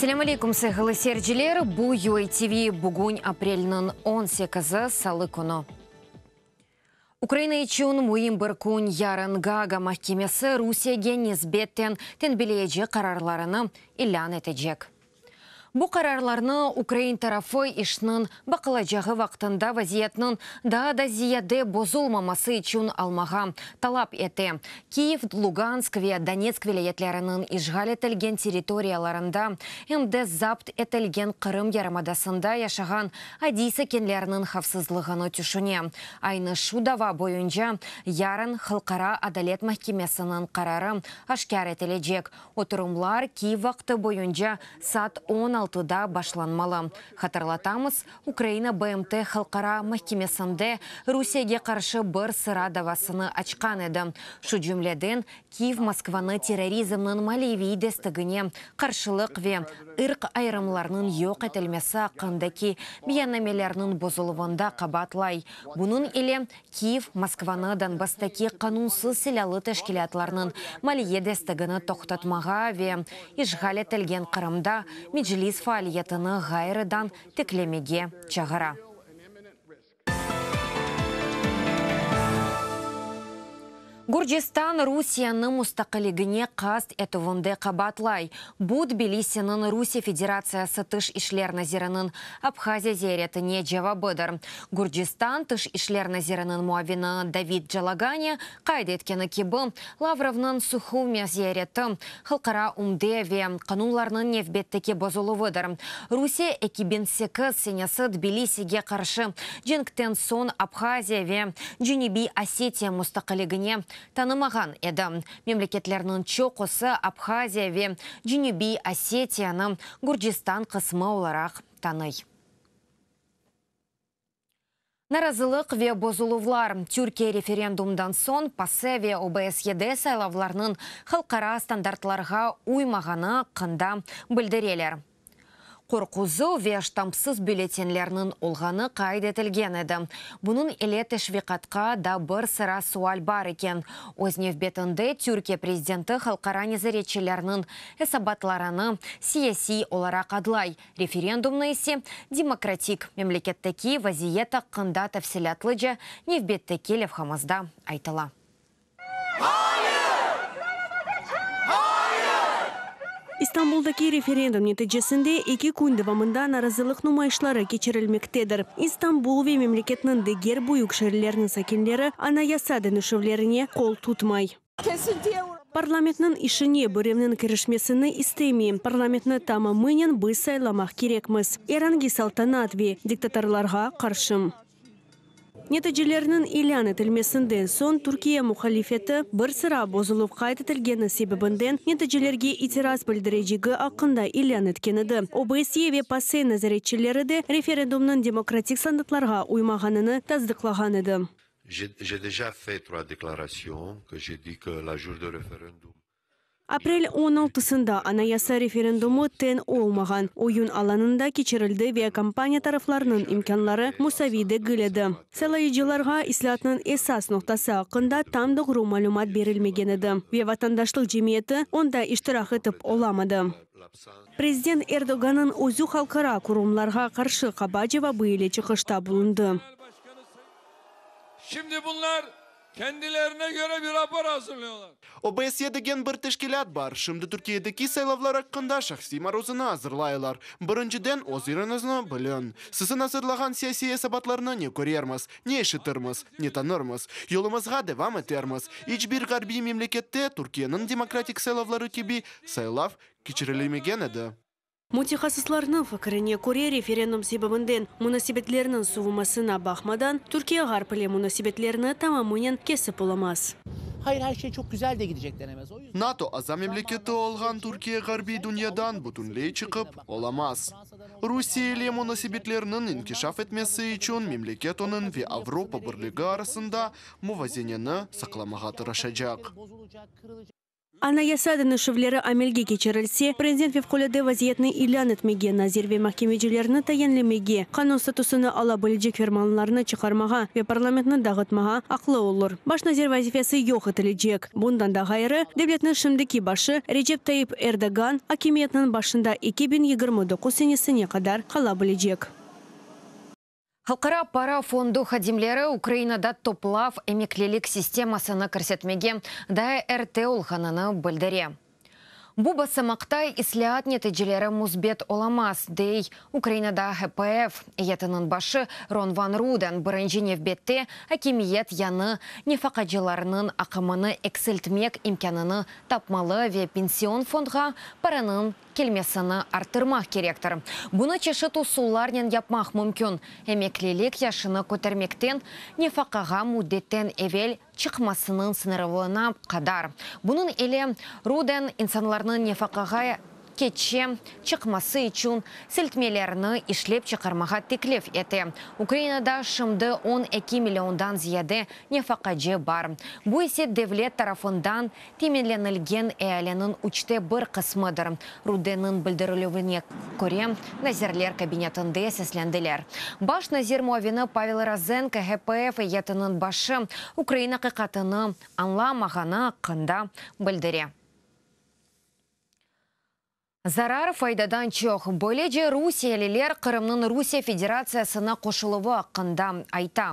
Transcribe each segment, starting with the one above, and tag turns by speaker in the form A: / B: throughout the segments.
A: Ассаламу алейкум, сәғылы сәрджілер. Бұ UATV бүгін апрелінің 18-і салы күні. Украина үчүн муим бир күн ярын Гага Русия Русияга нисбеттен тенбилеежи карарларыны элан этежек. Бұ қарарларыны Украин тарафы ішнің жағы вақтында вазиетнің да да зияды бозулмамасы үшін алмаға талап еті. Киев, Луганск ве Донецк вилетлерінің ішғал әтілген территорияларында МД запт әтілген Қырым ярамадасында яшаған Адиса кенлерінің хавсызлығыны түшіне. Айны шудава бойынша ярын Қылқара Адалет Мәхкемесінің қарары ашкар етілежек. Отырымлар Киев вақты бойынша сат 10 да башланмалы хатарлатамыз украина бмт халқара мәхкемесінде русияге қаршы бір сыра давасыны ачқан еді шу жүмледен киев москваны терроризмнің малеви дестігіне қаршылық ве ырқ айрымларының жоқ етілмесі ақындаки биянамелерінің бұзылуында қабатлай бұның еле киев москваны донбасстаки қанунсыз селялы тәшкілатларының малие дестігіні тоқтатмаға ве ишғал етілген қырымда меджлис Изфаль Гайрыдан, ғайрыдан теклемеге Чагара. Гурджистан Русияның мұстақылығыне қаст әтуынды қабатлай. Буд Тбилисінің Русия Федерациясы тұш ішлер назирының Абхазия зеретіне жавабыдыр. Гурджистан тұш ішлер назирының муавина Давид Джалагане қайда еткені кебі Лавровның Сухумия зереті Халқара Умдеве қануларының невбеттеке бұзылуыдыр. Русия 2008 сенесі Тбилисиге қаршы Джингтен сон Абхазия ве Джуниби Осетия гне, танымаған еді. Мемлекетлерінің чоқысы Абхазия ве Джинюби Осетияны Гурджистан қысымы оларақ таный. Наразылық ве бозулувлар. Түркия референдумдан соң ПАСЕ ве ОБСЕД сайлауларының халқара стандартларға уймағаны қында білдірелер қорқузу ве штампсыз бюллетенлерінің олғаны қайд етілген еді. Бұның әлет швиқатқа да бір сыра суал бар екен. Ознев бетінде Түркия президенті халқара незіречелерінің әсабатлараны сияси олара қадылай. Референдумны есе демократик мемлекеттеки вазиеті қында тәфсілетлі жа невбеттеки левхамызда айтыла. Истанбулдаки
B: референдум нәтижесінде екі күн дәвамында наразылық нумайышлары кечерілмектедір. Истанбул ве мемлекетнің дегер бұйық шерлерінің сакенлері анаяса дінішевлеріне қол тутмай. Парламентнің ішіне бүремнің кірішмесіні Парламентны тамы тамамынен бы сайламақ керекміз. Эранги салтанат ве диктаторларға қаршым нәтижелерінің элан этилмесинден соң Түркия мұхалифеті бір сыра бозылып қайты тілгені себебінден нәтижелерге итераз билдирүүчүгү ақында ақында еткеніді обсе ве пасын назаретчилери де референдумның демократик сандықларға уймаганын таздықлаған еді Апрель 16-сында анаяса референдумы тен олмаған. Ойын аланында кечерілді авиакомпания тарафларының имканлары мұсавиді гіледі. жыларға ислятның эсас ноқтасы ақында тамдық ру малюмат берілмегенеді Ве ватандашлық жемиеті онда іштірақ етіп оламады. Президент Эрдоганның өзі қалқыра құрымларға қаршы Қабаджева бұйыле қышта бұлынды.
A: Шымды Kendilerine көрі бір rapor hazırlıyorlar.
B: ОБСЕ деген бір тәшкілат бар. Шымды Түркиядегі сайлавлар аққында шақси азырлайылар. азырлайлар. Біріншіден озырыңызны білін. Сізін азырлаған саяси сабатларыны не көрерміз, не ешітірміз, не танырмыз. Yolumuzға devam etermiz. Hiçbir гарби мемлекетте Түркияның демократик сайлаулары кеби сайлав кечірілемеген Мутихасысларының фықырыне көре референдум себібінден мұнасибетлерінің сұвымасына бақмадан Түркия ғарпыле мұнасибетлеріні тамамынен кесіп оламаз. НАТО аза мемлекеті олған Түркия ғарби дүниядан бұтынлей чықып оламаз. Русия еле мұнасибетлерінің инкешаф әтмесі үйчін мемлекет оның ве Авропа бірлігі арасында мұвазенені сақламаға тұрашачақ. Анаясады нышевлері амелге кечерілсе, президент вевколеді вазиетні илян етмеге, назирве мәхкемеджелеріні таянлемеге, қанун статусыны ала білджек фермалынларыны чықармаға ве парламентні дағытмаға ақлы олыр. Баш назер вазифесі йоқ етіліджек. Бұндан да ғайры, шымдеки башы Реджеп Таип Эрдоган акимиетнің башында 2029 сенесіне қадар қала білджек
A: халкара пара фонду хадимлери украинада топлав әмеклелік системасыны көрсетмеге РТ улхананы білдіре Бу мақтай ислиат нәтижелері мұзбет оламас, дей Украинада ХПФ. Етінің башы Рон Ван Руден бірінші вбетті әкемиет яны нефақаджыларының ақымыны эксілтмек имканыны тапмалы ве пенсион фондға параның келмесіні артырмақ керектір. Бұны чешет усулларнен япмақ мүмкін. Әмеклелек яшыны көтермектен, нефақаға мұдеттен әвел чықмасының сынырылына қадар. Бұның әлі Руден инсанларының нефақаға Кече чықмасы үчүн сілтмелеріні ішлеп чықармаға теклев еті. Украинада шымды 12 миллиондан зияды нефақаджы бар. Бұй есе девлет тарафындан теменленілген әлінің үште бір қысмыдыр. Руденің білдірілуіне көре назерлер кабинетінде сәсленділер. Баш назер муавіні Павел Розен КГПФ етінің башы Украина қиқатыны анламағаны қында білдіре. Зарар файдадан жоқ. Русия Русиялілер Қырымның Русия Федерациясына қошылуы аққында айта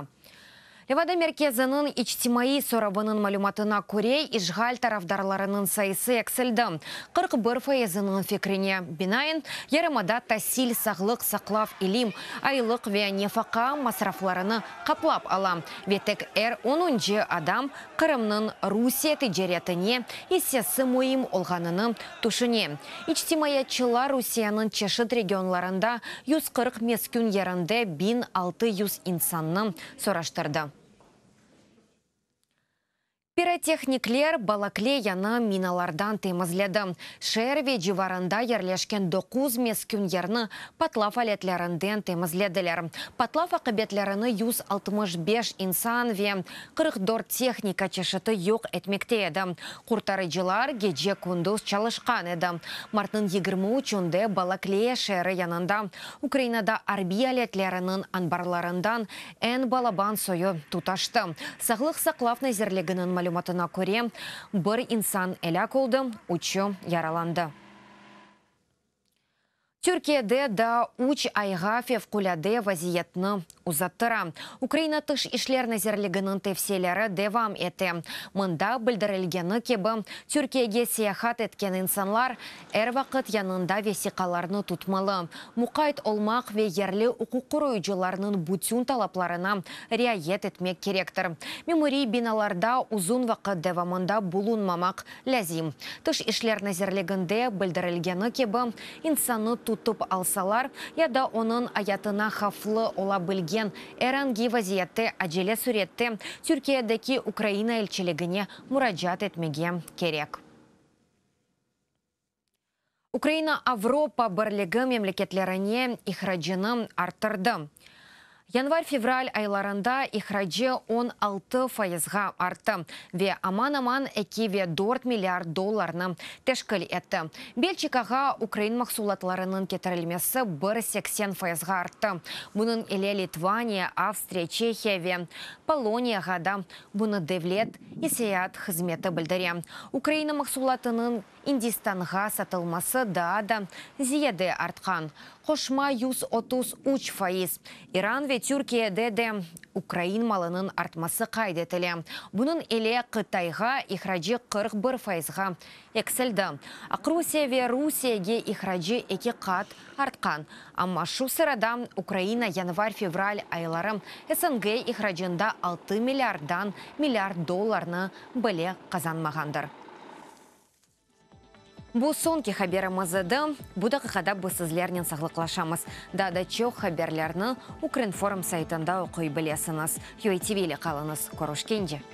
A: левада меркезінің ичтимаи малюматына малюматына көре ишғал тарафдарларының сайысы экселді. 41 фаезынын фекріне бинайын ярымада тасил сағлық сақлав илим айлық ве нефақа масрафларыны қаплап ала ветек әр 10 адам қырымның русия тежеретіне есесі мойым тушыне. тұшыне ичтимаятчылар русияның чешет регионларында 140 мескүн ерінде 1600 инсанны сораштырды Пиротехниклер балакле на миналардан темізледі. Шерве дживаранда ерлешкен 9 мескүн ерні патлаф алетлерінден темізледілер. Патлаф ақыбетлеріні 165 инсан ве 44 техника чешіті йоқ әтмекте еді. жылар геже күндіз чалышқан еді. Мартын 23 үчінде балаклея шәрі янында Украинада арби алетлерінің анбарларындан ән балабан сойы туташты. Сағлық сақлав нәзірлігінің мәлі маалыматына көре бір инсан әлі қолды, үші яраланды. Түркияде да үч айға күләді вазиетіні ұзаттыра. Украина тұш ішлер нәзірлігінің тевселері девам әті. Мұнда білдірілгені кебі Түркияге сияқат әткен инсанлар әр вақыт янында весиқаларыны тұтмалы. Мұқайт олмақ ве ерлі ұқу құройжыларының бүтін талапларына реайет әтмек керектір. Меморий биналарда ұзын вақыт девамында бұлын мамақ ләзим. Тұш ішлер нәзірлігінде білдірілгені кебі тұтып алсалар, яда оның аятына хафлы ола білген әранги вазиятты әжеле суретті декі Украина әлчілігіне мұраджат етмеге керек. Украина Авропа бірлігі мемлекетлеріне ихраджыны арттырды. Январь-февраль айларында ихраджи 16 фаезға арты. Ве аман-аман әке ве 4 миллиард долларны тәшкіл әтті. Белчикаға Украин мақсулатларының кетірілмесі 1,80 фаезға арты. Бұның әле Литвания, Австрия, Чехия ве Полонияға да бұны девлет есеят қызметі білдіре. Украина мақсулатының Индистанға сатылмасы да да зияде артқан. Қошма 133 фаиз. Иран ве Түркия де Украин малының артмасы қайдетілі. Бұның еле Қытайға иқраджи 41 фаизға Экселді. Ақрусия ве Русияге иқраджи екі қат артқан. Амма шу сырада Украина январь-февраль айлары СНГ иқраджында 6 миллиарддан миллиард долларны біле қазанмағандыр. Бұл сонки хаберімізді бұдағы қадап бұсызлернен сағылықлашамыз. Дада чоқ хаберлеріні Украинформ сайтында оқой білесіңіз. UATV-лі қалыңыз. Көрушкенде.